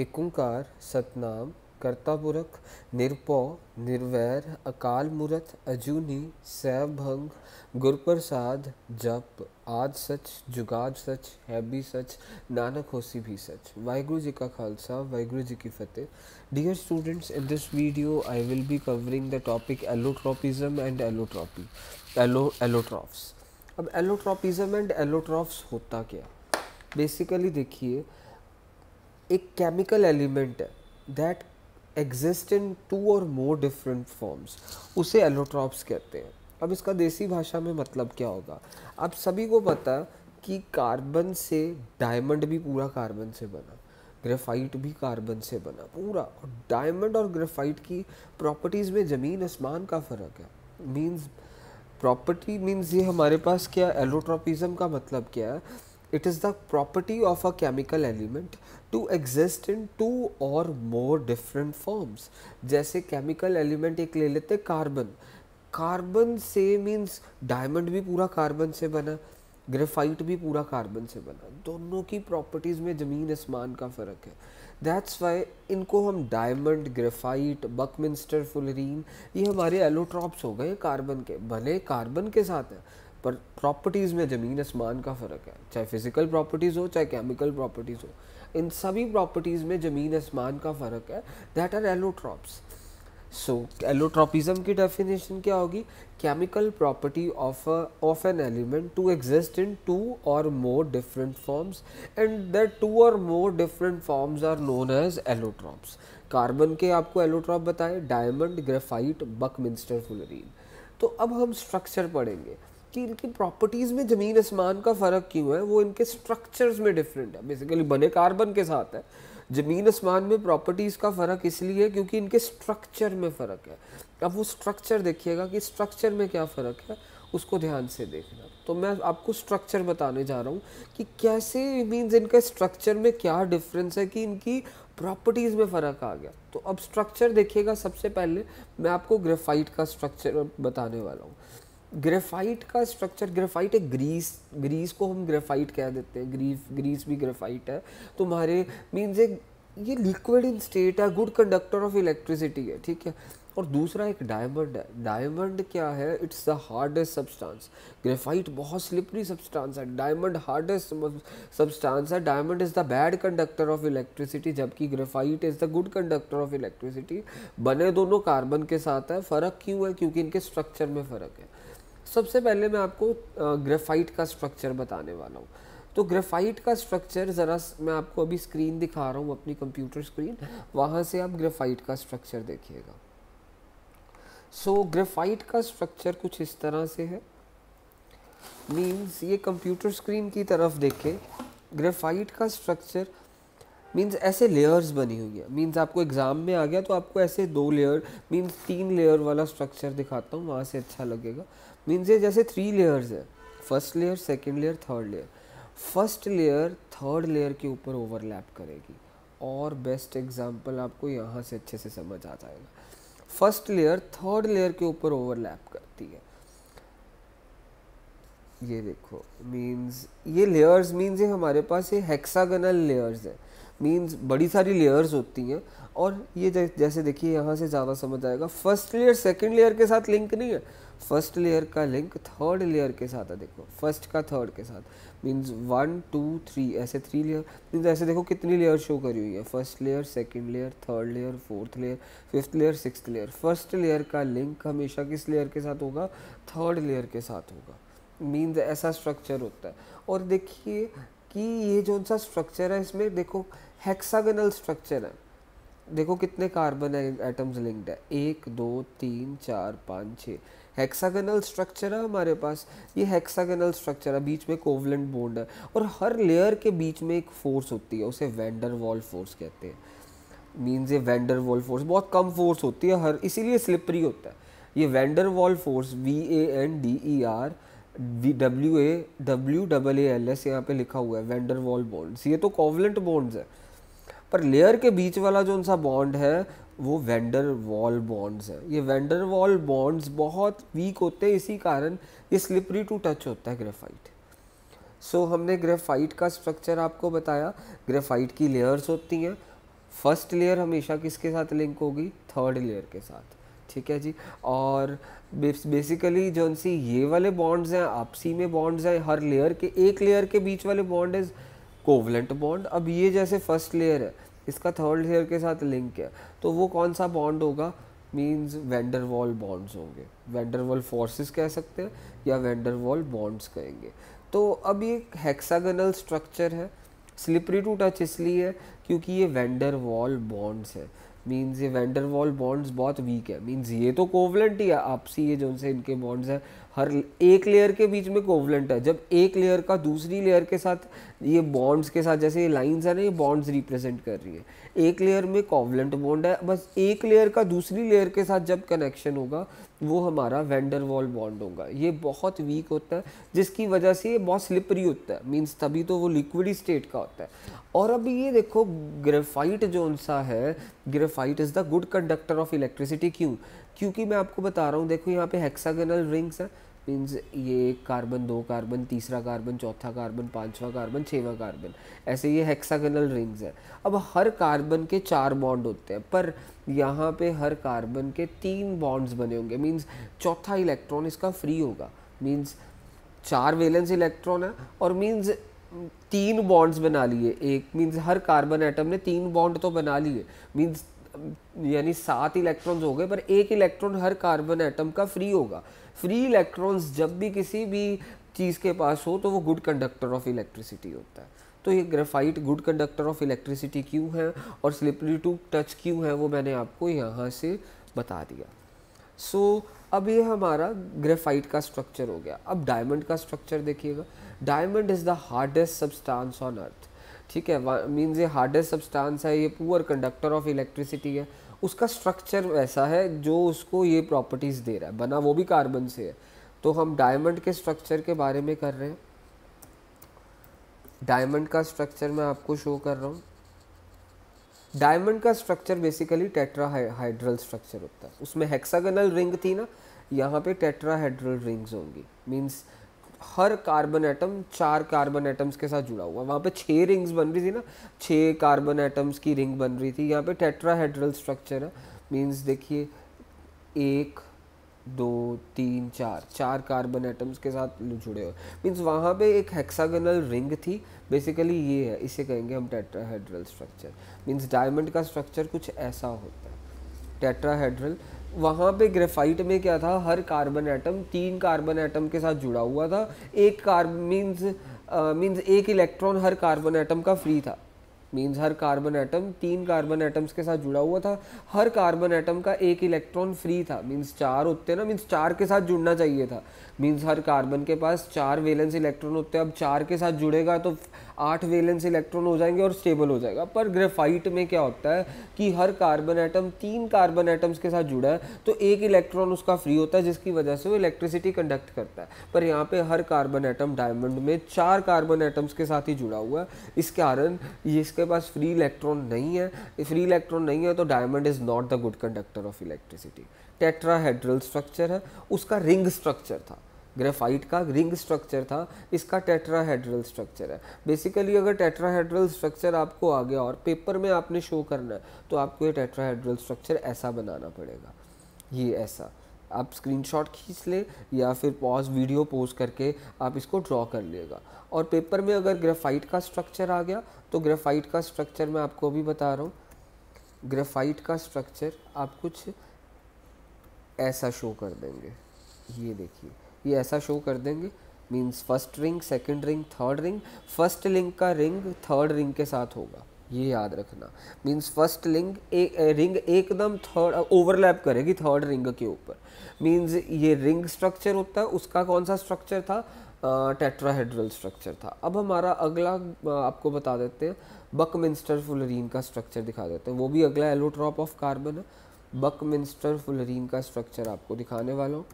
एकुंकार सतनाम कर्तापुरख निरपौ निर्वैर अकाल मूरत अजूनी सैभंग गुरप्रसाद जप आद सच जुगाद सच है भी सच नानक होसी भी सच वाहगुरु जी का खालसा वाहगुरु जी की फतेह dear students in this video I will be covering the topic allotropism and allotropy allo allotropes अब एलोट्रॉपिज्म एंड एलोट्रॉफ्स होता क्या बेसिकली देखिए एक केमिकल एलिमेंट है that exist in two or more different forms उसे एलोट्रॉप्स कहते हैं अब इसका देसी भाषा में मतलब क्या होगा आप सभी को पता कि कार्बन से डायमंड भी पूरा कार्बन से बना ग्रेफाइट भी कार्बन से बना पूरा और डायमंड और ग्रेफाइट की प्रॉपर्टीज़ में ज़मीन आसमान का फ़र्क है मीन्स प्रॉपर्टी मीन्स ये हमारे पास क्या एलोट्रॉपिज़म का मतलब क्या है It is the property of a chemical element to exist in two or more different forms. जैसे chemical element एक ले लेते carbon. Carbon से means diamond भी पूरा carbon से बना ग्रेफाइट भी पूरा कार्बन से बना दोनों की प्रॉपर्टीज़ में ज़मीन आसमान का फ़र्क है दैट्स वाई इनको हम डायमंड ग्रेफाइट बकमिंस्टर फुलरीन ये हमारे एलोट्रॉप्स हो गए कार्बन के भले कार्बन के साथ हैं पर प्रॉपर्टीज़ में ज़मीन आसमान का फ़र्क है चाहे फिज़िकल प्रॉपर्टीज़ हो चाहे केमिकल प्रॉपर्टीज़ हो इन सभी प्रॉपर्टीज़ में ज़मीन आसमान का फ़र्क है that are allotropes so allotropism की डेफिनेशन क्या होगी chemical property of of an element to exist in two or more different forms and that two or more different forms are known as allotropes carbon के आपको allotrope बताए diamond graphite Buckminster fullerene तो अब हम structure पढ़ेंगे कि इनकी properties में ज़मीन आसमान का फ़र्क क्यों है वो इनके स्ट्रक्चर्स में डिफरेंट है बेसिकली बने कार्बन के साथ है ज़मीन आसमान में प्रॉपर्टीज़ का फ़र्क इसलिए है क्योंकि इनके स्ट्रक्चर में फ़र्क है अब वो स्ट्रक्चर देखिएगा कि स्ट्रक्चर में क्या फ़र्क है उसको ध्यान से देखना तो मैं आपको स्ट्रक्चर बताने जा रहा हूँ कि कैसे मीन्स इनका स्ट्रक्चर में क्या डिफरेंस है कि इनकी प्रॉपर्टीज़ में फ़र्क आ गया तो अब स्ट्रक्चर देखिएगा सबसे पहले मैं आपको ग्रेफाइट का स्ट्रक्चर बताने वाला हूँ ग्रेफाइट का स्ट्रक्चर ग्रेफाइट एक ग्रीस ग्रीस को हम ग्रेफाइट कह देते हैं ग्रीफ ग्रीस भी ग्रेफाइट है तुम्हारे मीन्स एक ये लिक्विड इन स्टेट है गुड कंडक्टर ऑफ इलेक्ट्रिसिटी है ठीक है और दूसरा एक डायमंड है डायमंड क्या है it's the hardest substance graphite बहुत स्लिपरी सब्सटेंस है डायमंड हार्डेस्ट सब्सटेंस है diamond is the bad conductor of electricity जबकि graphite is the good conductor of electricity बने दोनों कार्बन के साथ है फ़र्क क्यों है क्योंकि इनके स्ट्रक्चर में फ़र्क है सबसे पहले मैं आपको ग्रेफाइट का स्ट्रक्चर बताने वाला हूँ तो ग्रेफाइट का स्ट्रक्चर ज़रा मैं आपको अभी स्क्रीन दिखा रहा हूँ अपनी कंप्यूटर स्क्रीन वहाँ से आप ग्रेफाइट का स्ट्रक्चर देखिएगा सो so, ग्रेफाइट का स्ट्रक्चर कुछ इस तरह से है मीन्स ये कंप्यूटर स्क्रीन की तरफ देखें ग्रेफाइट का स्ट्रक्चर मीन्स ऐसे लेयर्स बनी हुई है मीन्स आपको एग्ज़ाम में आ गया तो आपको ऐसे दो लेयर मीन्स तीन लेयर वाला स्ट्रक्चर दिखाता हूँ वहाँ से अच्छा लगेगा मीन्स ये जैसे थ्री लेयर्स है first layer second layer third layer first layer third layer के ऊपर ओवरलैप करेगी और बेस्ट एग्जाम्पल आपको यहाँ से अच्छे से समझ आ जाएगा फर्स्ट लेयर थर्ड लेयर के ऊपर ओवरलैप करती है ये देखो मीन्स ये लेयर्स मीन्स ये हमारे पास ये हेक्सागनल लेयर्स है मीन्स बड़ी सारी लेयर्स होती हैं और ये जैसे देखिए यहाँ से ज़्यादा समझ आएगा फर्स्ट लेयर सेकेंड लेयर के साथ लिंक नहीं है फर्स्ट लेयर का लिंक थर्ड लेयर के साथ है देखो फर्स्ट का थर्ड के साथ मीन्स वन टू थ्री ऐसे थ्री लेयर मीन्स ऐसे देखो कितनी लेयर शो करी हुई है first layer second layer third layer fourth layer fifth layer six layer first layer का लिंक हमेशा किस लेयर के साथ होगा थर्ड लेयर के साथ होगा मीन्स ऐसा स्ट्रक्चर होता है और देखिए कि ये जो सा स्ट्रक्चर है इसमें देखो हेक्सागनल स्ट्रक्चर है देखो कितने कार्बन एटम्स लिंक्ड है एक दो तीन चार पाँच छः हेक्सागनल स्ट्रक्चर है हमारे पास ये हेक्सागनल स्ट्रक्चर है बीच में कोवलेंट बोन्ड है और हर लेयर के बीच में एक फोर्स होती है उसे वेंडर वॉल फोर्स कहते हैं मीन्स ये वेंडर वॉल फोर्स बहुत कम फोर्स होती है हर इसीलिए स्लिपरी होता है ये van der Waal force V A N D E R V W A W double A L S यहाँ पे लिखा हुआ है वेंडर वॉल बॉन्ड्स ये तो कोवलेंट बॉन्ड्स है पर लेयर के बीच वाला जो उनका बॉन्ड है वो वेंडर वॉल बॉन्ड्स हैं ये वेंडर वॉल बॉन्ड्स बहुत वीक होते हैं इसी कारण ये स्लिपरी टू टच होता है ग्रेफाइट सो so, हमने ग्रेफाइट का स्ट्रक्चर आपको बताया ग्रेफाइट की लेयर्स होती हैं फर्स्ट लेयर हमेशा किसके साथ लिंक होगी थर्ड लेयर के साथ ठीक है जी और बेसिकली जो सी ये वाले बॉन्ड्स हैं आपसी में बॉन्ड्स हैं हर लेयर के एक लेयर के बीच वाले बॉन्ड इज़ कोवलेंट बॉन्ड अब ये जैसे फर्स्ट लेयर है इसका थर्ड लेयर के साथ लिंक है तो वो कौन सा बॉन्ड होगा मीन्स वेंडर वॉल बॉन्ड्स होंगे वेंडर वॉल फोर्सेस कह सकते हैं या वेंडर वॉल बॉन्ड्स कहेंगे तो अब ये हेक्सागनल स्ट्रक्चर है स्लिपरी टू टच इसलिए है क्योंकि ये वेंडर वॉल बॉन्ड्स है मीन्स ये वेंडर वॉल बॉन्ड्स बहुत वीक है मीन्स ये तो कोवलेंट ही है आपसी ये जो उनसे इनके बॉन्ड्स हैं हर एक लेयर के बीच में कोवलेंट है जब एक लेयर का दूसरी लेयर के साथ ये बॉन्ड्स के साथ जैसे ये लाइंस है ना ये बॉन्ड्स रिप्रेजेंट कर रही है एक लेयर में कोवलेंट बॉन्ड है बस एक लेयर का दूसरी लेयर के साथ जब कनेक्शन होगा वो हमारा वेंडर वॉल बॉन्ड होगा ये बहुत वीक होता है जिसकी वजह से ये बहुत स्लिपरी होता है मीन्स तभी तो वो लिक्विड स्टेट का होता है और अब ये देखो ग्रेफाइट जो सा है graphite is the good conductor of electricity क्यों क्योंकि मैं आपको बता रहा हूँ देखो यहाँ पे हेक्सागनल रिंग्स हैं मीन्स ये कार्बन दो कार्बन तीसरा कार्बन चौथा कार्बन पांचवा कार्बन छवा कार्बन ऐसे ये हेक्सागनल रिंग्स है अब हर कार्बन के चार बॉन्ड होते हैं पर यहाँ पे हर कार्बन के तीन बॉन्ड्स बने होंगे मीन्स चौथा इलेक्ट्रॉन इसका फ्री होगा मीन्स चार वेलेंस इलेक्ट्रॉन है और मीन्स तीन बॉन्ड्स बना लिए एक मीन्स हर कार्बन एटम ने तीन बॉन्ड तो बना लिए मीन्स यानी सात इलेक्ट्रॉन्स हो गए पर एक इलेक्ट्रॉन हर कार्बन एटम का फ्री होगा फ्री इलेक्ट्रॉन्स जब भी किसी भी चीज़ के पास हो तो वो गुड कंडक्टर ऑफ इलेक्ट्रिसिटी होता है तो ये graphite good conductor of electricity क्यों है और स्लिपरी टू टच क्यों है वो मैंने आपको यहाँ से बता दिया सो so, अब ये हमारा ग्रेफाइट का स्ट्रक्चर हो गया अब डायमंड का स्ट्रक्चर देखिएगा diamond is the hardest substance on earth ठीक है मीन्स ये हार्डेस्ट सब्सटेंस है ये पुअर कंडक्टर ऑफ इलेक्ट्रिसिटी है उसका स्ट्रक्चर वैसा है जो उसको ये प्रॉपर्टीज़ दे रहा है बना वो भी कार्बन से है तो हम डायमंड के स्ट्रक्चर के बारे में कर रहे हैं डायमंड का स्ट्रक्चर मैं आपको शो कर रहा हूँ डायमंड का स्ट्रक्चर बेसिकली टेट्राहाइड्रल स्ट्रक्चर होता है उसमें हेक्सागनल रिंग थी ना यहाँ पे टेट्राहाइड्रल रिंग्स होंगी मींस हर कार्बन एटम चार कार्बन एटम्स के साथ जुड़ा हुआ वहाँ पे छः रिंग्स बन रही थी ना छः कार्बन एटम्स की रिंग बन रही थी यहाँ पे टेट्राहेड्रल स्ट्रक्चर है मींस देखिए एक दो तीन चार चार कार्बन एटम्स के साथ जुड़े हुए मीन्स वहाँ पे एक हेक्सागनल रिंग थी बेसिकली ये है इसे कहेंगे हम टेट्राहेड्रल स्ट्रक्चर मीन्स डायमंड का स्ट्रक्चर कुछ ऐसा होता है टेट्राहेड्रल वहाँ पे ग्रेफाइट में क्या था हर कार्बन एटम तीन कार्बन एटम के साथ जुड़ा हुआ था एक कार्बन मीन्स मीन्स एक इलेक्ट्रॉन हर कार्बन एटम का फ्री था मीन्स हर कार्बन एटम तीन कार्बन एटम्स के साथ जुड़ा हुआ था हर कार्बन एटम का एक इलेक्ट्रॉन फ्री था मीन्स चार होते ना मीन्स चार के साथ जुड़ना चाहिए था मीन्स हर कार्बन के पास चार वेलेंस इलेक्ट्रॉन होते हैं अब चार के साथ जुड़ेगा तो आठ वेलेंस इलेक्ट्रॉन हो जाएंगे और स्टेबल हो जाएगा पर ग्रेफाइट में क्या होता है कि हर कार्बन एटम तीन कार्बन एटम्स के साथ जुड़ा है तो एक इलेक्ट्रॉन उसका फ्री होता है जिसकी वजह से वो इलेक्ट्रिसिटी कंडक्ट करता है पर यहाँ पे हर कार्बन एटम डायमंड में चार कार्बन एटम्स के साथ ही जुड़ा हुआ है इस कारण ये इसके पास फ्री इलेक्ट्रॉन नहीं है फ्री इलेक्ट्रॉन नहीं है तो diamond is not the good conductor of electricity tetrahedral structure है उसका रिंग स्ट्रक्चर था ग्रेफाइट का रिंग स्ट्रक्चर था इसका टेट्राहेड्रल स्ट्रक्चर है बेसिकली अगर टेट्राहेड्रल स्ट्रक्चर आपको आ गया और पेपर में आपने शो करना है तो आपको ये टेट्राहेड्रल स्ट्रक्चर ऐसा बनाना पड़ेगा ये ऐसा आप स्क्रीनशॉट खींच ले या फिर पॉज वीडियो पोज करके आप इसको ड्रॉ कर लेगा और पेपर में अगर ग्रेफाइट का स्ट्रक्चर आ गया तो ग्रेफाइट का स्ट्रक्चर मैं आपको अभी बता रहा हूँ ग्रेफाइट का स्ट्रक्चर आप कुछ ऐसा शो कर देंगे ये देखिए ये ऐसा शो कर देंगे means first ring second ring third ring first link का रिंग थर्ड रिंग के साथ होगा ये याद रखना मीन्स फर्स्ट लिंग एक रिंग एकदम थर्ड ओवरलैप करेगी थर्ड रिंग के ऊपर मीन्स ये रिंग स्ट्रक्चर होता है उसका कौन सा स्ट्रक्चर था टेट्राहेड्रल स्ट्रक्चर था अब हमारा अगला आपको बता देते हैं बकमिंस्टर फुलरीन का स्ट्रक्चर दिखा देते हैं वो भी अगला एलोट्रॉप ऑफ कार्बन है बकमिंस्टर फुलरीन का स्ट्रक्चर आपको दिखाने वाला हूँ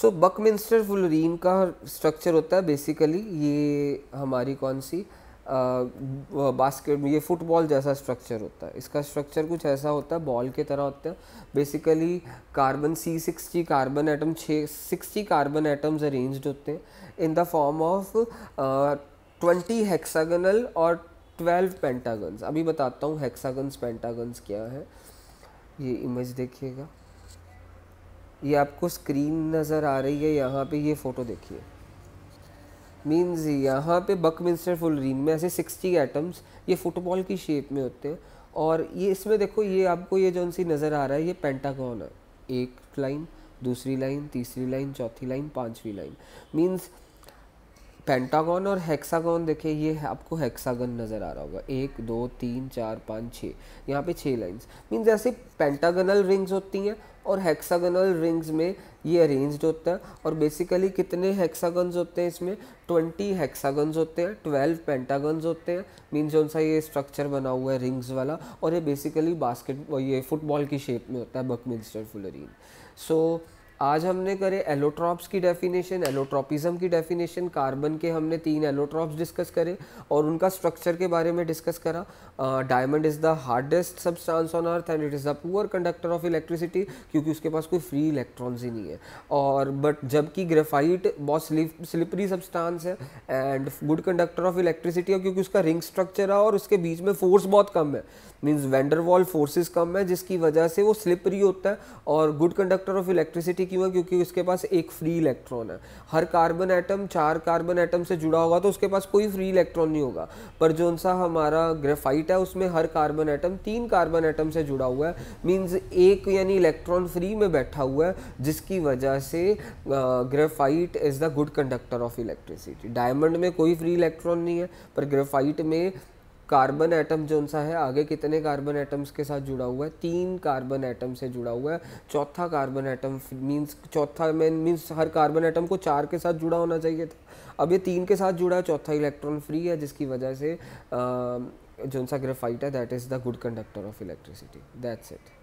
सो बकमिंस्टर फुलरीन का स्ट्रक्चर होता है बेसिकली ये हमारी कौन सी बास्केट ये फुटबॉल जैसा स्ट्रक्चर होता है इसका स्ट्रक्चर कुछ ऐसा होता है बॉल के तरह होता है basically carbon C sixty carbon atom छः सिक्सटी कार्बन एटम्स अरेंज्ड होते हैं in the form of twenty hexagonal और ट्वेल्व पेंटागन्स अभी बताता हूँ हेक्सागन्स पेंटागन्स क्या है ये इमेज देखिएगा ये आपको स्क्रीन नज़र आ रही है यहाँ पे ये फ़ोटो देखिए मीन्स यहाँ पे बकमिंस्टर फुलरीन में ऐसे 60 एटम्स ये फुटबॉल की शेप में होते हैं और ये इसमें देखो ये आपको ये जो सी नज़र आ रहा है ये पेंटागॉन है एक लाइन दूसरी लाइन तीसरी लाइन चौथी लाइन पाँचवीं लाइन मीन्स पेंटागन और हेक्सागन देखिए ये आपको हेक्सागन नज़र आ रहा होगा एक दो तीन चार पाँच छः यहाँ पे छः लाइंस मीन जैसे पेंटागनल रिंग्स होती हैं और हेक्सागनल रिंग्स में ये अरेंज्ड होता है और बेसिकली कितने हेक्सागन्स होते हैं इसमें ट्वेंटी हेक्सागन्स होते हैं ट्वेल्व पेंटागन्स होते हैं मीन जो सा ये स्ट्रक्चर बना हुआ है रिंग्स वाला और ये बेसिकली बास्केट ये फुटबॉल की शेप में होता है बकमिंस्टर फुलरीन सो so, आज हमने करे एलोट्रॉप्स की डेफिनेशन एलोट्रॉपिज्म की डेफिनेशन कार्बन के हमने तीन एलोट्रॉप्स डिस्कस करे और उनका स्ट्रक्चर के बारे में डिस्कस करा diamond is the hardest substance on earth and it is the poor conductor of electricity क्योंकि उसके पास कोई फ्री इलेक्ट्रॉन्स ही नहीं है और बट जबकि ग्रेफाइट बहुत स्लिपरी सब्सटांस है and good conductor of electricity है क्योंकि उसका रिंग स्ट्रक्चर है और उसके बीच में फोर्स बहुत कम है मीन्स वेंडरवॉल फोर्सेज कम है जिसकी वजह से वो स्लिपरी होता है और गुड कंडक्टर ऑफ इलेक्ट्रिसिटी क्यों है क्योंकि उसके पास एक फ्री इलेक्ट्रॉन है हर कार्बन एटम चार कार्बन एटम से जुड़ा होगा तो उसके पास कोई फ्री इलेक्ट्रॉन नहीं होगा पर जो सा हमारा ग्रेफाइट है उसमें हर कार्बन एटम तीन कार्बन एटम से जुड़ा हुआ है मीन्स एक यानी इलेक्ट्रॉन फ्री में बैठा हुआ है जिसकी वजह से graphite is the good conductor of electricity diamond में कोई फ्री इलेक्ट्रॉन नहीं है पर ग्रेफाइट में कार्बन एटम जो सा है आगे कितने कार्बन एटम्स के साथ जुड़ा हुआ है तीन कार्बन एटम से जुड़ा हुआ है चौथा कार्बन एटम मींस चौथा मैन मींस हर कार्बन एटम को चार के साथ जुड़ा होना चाहिए था अब ये तीन के साथ जुड़ा है चौथा इलेक्ट्रॉन फ्री है जिसकी वजह से जो सा ग्रेफाइट है that is the good conductor of electricity that's it